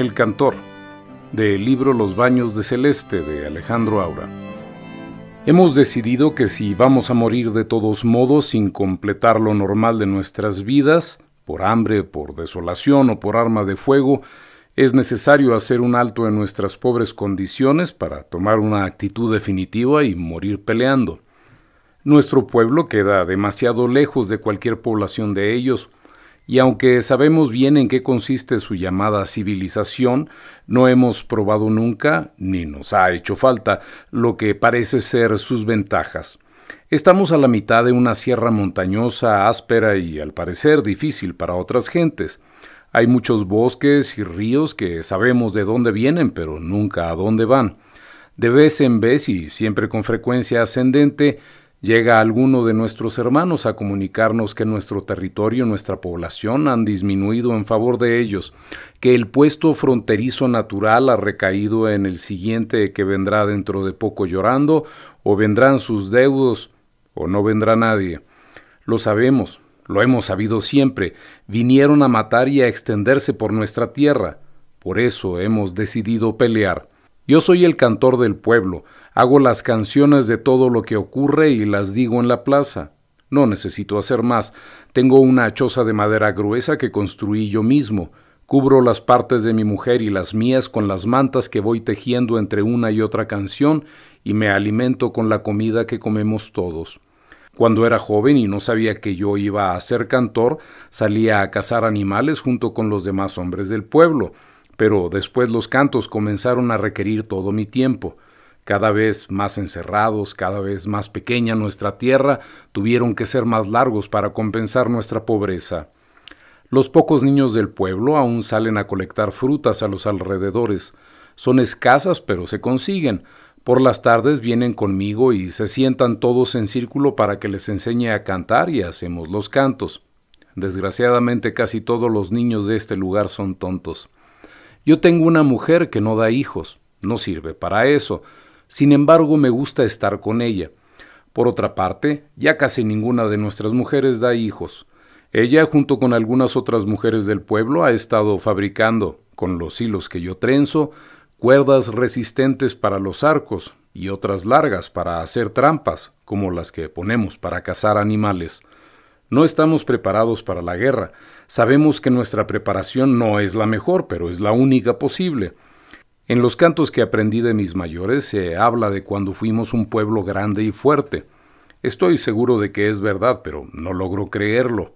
El cantor, del libro Los baños de Celeste de Alejandro Aura. Hemos decidido que si vamos a morir de todos modos sin completar lo normal de nuestras vidas, por hambre, por desolación o por arma de fuego, es necesario hacer un alto en nuestras pobres condiciones para tomar una actitud definitiva y morir peleando. Nuestro pueblo queda demasiado lejos de cualquier población de ellos, y aunque sabemos bien en qué consiste su llamada civilización, no hemos probado nunca, ni nos ha hecho falta, lo que parece ser sus ventajas. Estamos a la mitad de una sierra montañosa, áspera y al parecer difícil para otras gentes. Hay muchos bosques y ríos que sabemos de dónde vienen, pero nunca a dónde van. De vez en vez y siempre con frecuencia ascendente, Llega alguno de nuestros hermanos a comunicarnos que nuestro territorio, nuestra población han disminuido en favor de ellos, que el puesto fronterizo natural ha recaído en el siguiente que vendrá dentro de poco llorando, o vendrán sus deudos, o no vendrá nadie. Lo sabemos, lo hemos sabido siempre, vinieron a matar y a extenderse por nuestra tierra. Por eso hemos decidido pelear. Yo soy el cantor del pueblo, Hago las canciones de todo lo que ocurre y las digo en la plaza. No necesito hacer más. Tengo una choza de madera gruesa que construí yo mismo. Cubro las partes de mi mujer y las mías con las mantas que voy tejiendo entre una y otra canción y me alimento con la comida que comemos todos. Cuando era joven y no sabía que yo iba a ser cantor, salía a cazar animales junto con los demás hombres del pueblo, pero después los cantos comenzaron a requerir todo mi tiempo cada vez más encerrados, cada vez más pequeña nuestra tierra, tuvieron que ser más largos para compensar nuestra pobreza. Los pocos niños del pueblo aún salen a colectar frutas a los alrededores. Son escasas, pero se consiguen. Por las tardes vienen conmigo y se sientan todos en círculo para que les enseñe a cantar y hacemos los cantos. Desgraciadamente casi todos los niños de este lugar son tontos. Yo tengo una mujer que no da hijos, no sirve para eso, sin embargo me gusta estar con ella. Por otra parte, ya casi ninguna de nuestras mujeres da hijos. Ella, junto con algunas otras mujeres del pueblo, ha estado fabricando, con los hilos que yo trenzo, cuerdas resistentes para los arcos y otras largas para hacer trampas, como las que ponemos para cazar animales. No estamos preparados para la guerra. Sabemos que nuestra preparación no es la mejor, pero es la única posible. En los cantos que aprendí de mis mayores se habla de cuando fuimos un pueblo grande y fuerte. Estoy seguro de que es verdad, pero no logro creerlo.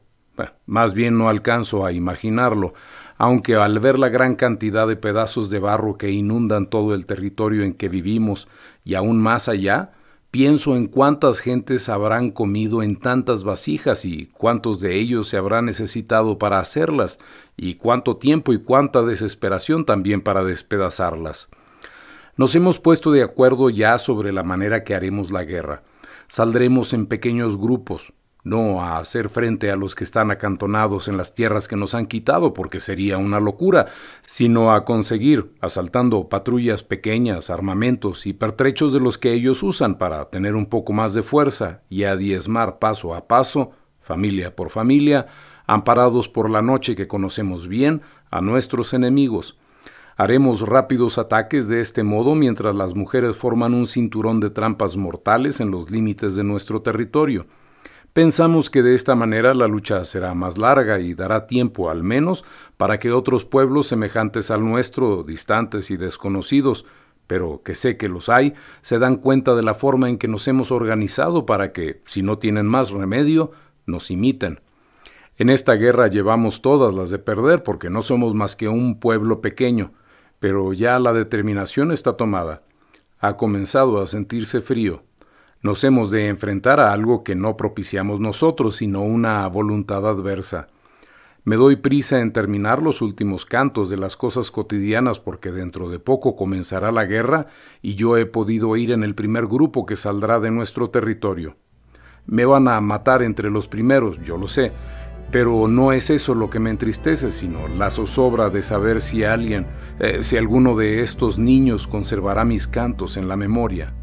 más bien no alcanzo a imaginarlo, aunque al ver la gran cantidad de pedazos de barro que inundan todo el territorio en que vivimos y aún más allá, Pienso en cuántas gentes habrán comido en tantas vasijas y cuántos de ellos se habrán necesitado para hacerlas, y cuánto tiempo y cuánta desesperación también para despedazarlas. Nos hemos puesto de acuerdo ya sobre la manera que haremos la guerra. Saldremos en pequeños grupos, no a hacer frente a los que están acantonados en las tierras que nos han quitado, porque sería una locura, sino a conseguir, asaltando patrullas pequeñas, armamentos y pertrechos de los que ellos usan para tener un poco más de fuerza y a diezmar paso a paso, familia por familia, amparados por la noche que conocemos bien, a nuestros enemigos. Haremos rápidos ataques de este modo mientras las mujeres forman un cinturón de trampas mortales en los límites de nuestro territorio. Pensamos que de esta manera la lucha será más larga y dará tiempo al menos para que otros pueblos semejantes al nuestro, distantes y desconocidos, pero que sé que los hay, se dan cuenta de la forma en que nos hemos organizado para que, si no tienen más remedio, nos imiten. En esta guerra llevamos todas las de perder porque no somos más que un pueblo pequeño, pero ya la determinación está tomada. Ha comenzado a sentirse frío. Nos hemos de enfrentar a algo que no propiciamos nosotros, sino una voluntad adversa. Me doy prisa en terminar los últimos cantos de las cosas cotidianas porque dentro de poco comenzará la guerra y yo he podido ir en el primer grupo que saldrá de nuestro territorio. Me van a matar entre los primeros, yo lo sé, pero no es eso lo que me entristece, sino la zozobra de saber si alguien, eh, si alguno de estos niños conservará mis cantos en la memoria.